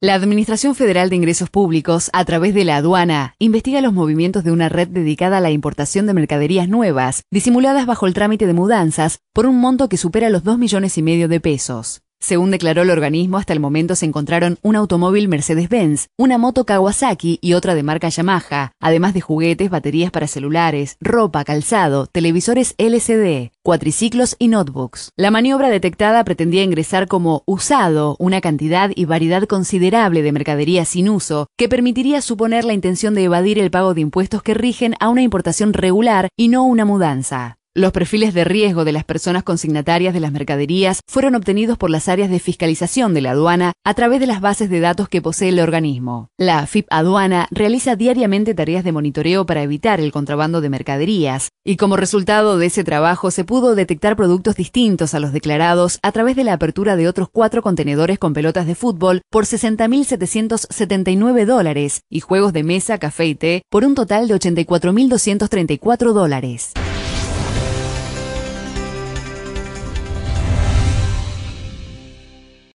La Administración Federal de Ingresos Públicos, a través de la aduana, investiga los movimientos de una red dedicada a la importación de mercaderías nuevas, disimuladas bajo el trámite de mudanzas, por un monto que supera los 2 millones y medio de pesos. Según declaró el organismo, hasta el momento se encontraron un automóvil Mercedes-Benz, una moto Kawasaki y otra de marca Yamaha, además de juguetes, baterías para celulares, ropa, calzado, televisores LCD, cuatriciclos y notebooks. La maniobra detectada pretendía ingresar como usado una cantidad y variedad considerable de mercadería sin uso, que permitiría suponer la intención de evadir el pago de impuestos que rigen a una importación regular y no una mudanza. Los perfiles de riesgo de las personas consignatarias de las mercaderías fueron obtenidos por las áreas de fiscalización de la aduana a través de las bases de datos que posee el organismo. La AFIP Aduana realiza diariamente tareas de monitoreo para evitar el contrabando de mercaderías y como resultado de ese trabajo se pudo detectar productos distintos a los declarados a través de la apertura de otros cuatro contenedores con pelotas de fútbol por 60.779 dólares y juegos de mesa, café y té por un total de 84.234 dólares.